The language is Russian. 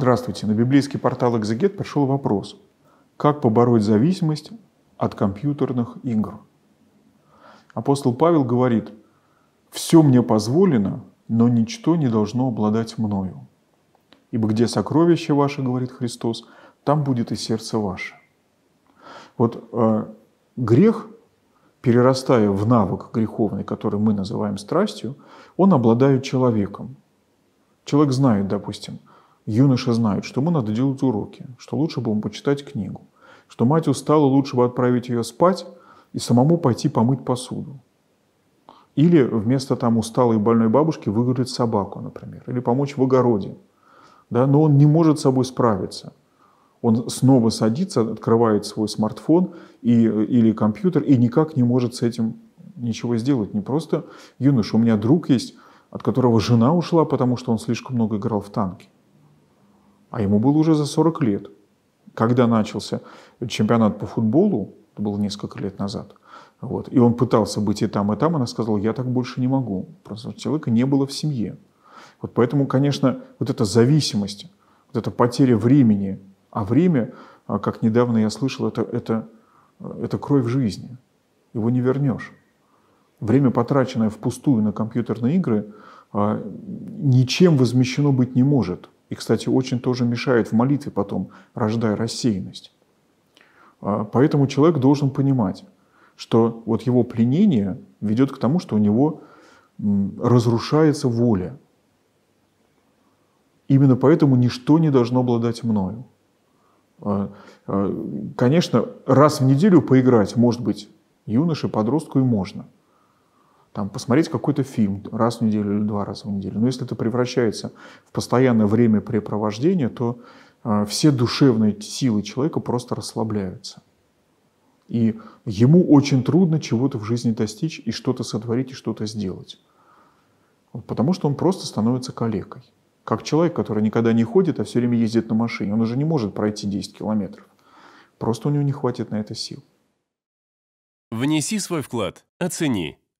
Здравствуйте. На библейский портал «Экзегет» пришел вопрос. Как побороть зависимость от компьютерных игр? Апостол Павел говорит, «Все мне позволено, но ничто не должно обладать мною. Ибо где сокровище ваше, говорит Христос, там будет и сердце ваше». Вот э, грех, перерастая в навык греховный, который мы называем страстью, он обладает человеком. Человек знает, допустим – юноши знают, что ему надо делать уроки, что лучше бы ему почитать книгу, что мать устала, лучше бы отправить ее спать и самому пойти помыть посуду. Или вместо там усталой и больной бабушки выгулить собаку, например, или помочь в огороде. Да? Но он не может с собой справиться. Он снова садится, открывает свой смартфон и, или компьютер и никак не может с этим ничего сделать. Не просто юноша, у меня друг есть, от которого жена ушла, потому что он слишком много играл в танки а ему было уже за 40 лет. Когда начался чемпионат по футболу, это было несколько лет назад, вот, и он пытался быть и там, и там, она сказала, я так больше не могу. Просто человека не было в семье. Вот поэтому, конечно, вот эта зависимость, вот эта потеря времени, а время, а как недавно я слышал, это, это, это кровь жизни. Его не вернешь. Время, потраченное впустую на компьютерные игры, а, ничем возмещено быть не может – и, кстати, очень тоже мешает в молитве потом, рождая рассеянность. А, поэтому человек должен понимать, что вот его пленение ведет к тому, что у него разрушается воля. Именно поэтому ничто не должно обладать мною. А, а, конечно, раз в неделю поиграть, может быть, юноше, подростку и можно – там, посмотреть какой-то фильм раз в неделю или два раза в неделю. Но если это превращается в постоянное времяпрепровождение, то э, все душевные силы человека просто расслабляются. И ему очень трудно чего-то в жизни достичь и что-то сотворить и что-то сделать. Потому что он просто становится калекой. Как человек, который никогда не ходит, а все время ездит на машине. Он уже не может пройти 10 километров. Просто у него не хватит на это сил. Внеси свой вклад, оцени